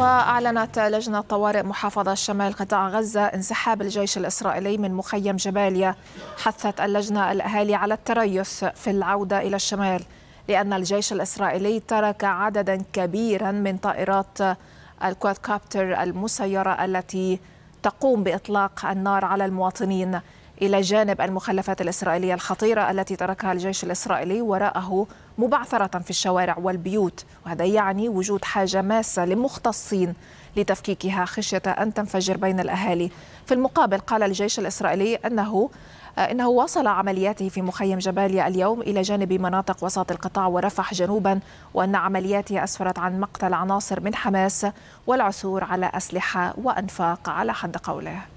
وأعلنت لجنة طوارئ محافظة شمال قطاع غزة انسحاب الجيش الإسرائيلي من مخيم جباليا حثت اللجنة الأهالي على التريث في العودة إلى الشمال لأن الجيش الإسرائيلي ترك عددا كبيرا من طائرات الكوادكابتر المسيرة التي تقوم بإطلاق النار على المواطنين إلى جانب المخلفات الإسرائيلية الخطيرة التي تركها الجيش الإسرائيلي وراءه مبعثرة في الشوارع والبيوت وهذا يعني وجود حاجة ماسة لمختصين لتفكيكها خشية أن تنفجر بين الأهالي في المقابل قال الجيش الإسرائيلي أنه إنه واصل عملياته في مخيم جباليا اليوم إلى جانب مناطق وسط القطاع ورفح جنوبا وأن عملياته أسفرت عن مقتل عناصر من حماس والعثور على أسلحة وأنفاق على حد قوله